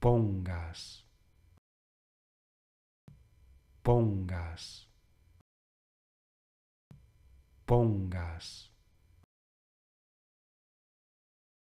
pongas, pongas, pongas.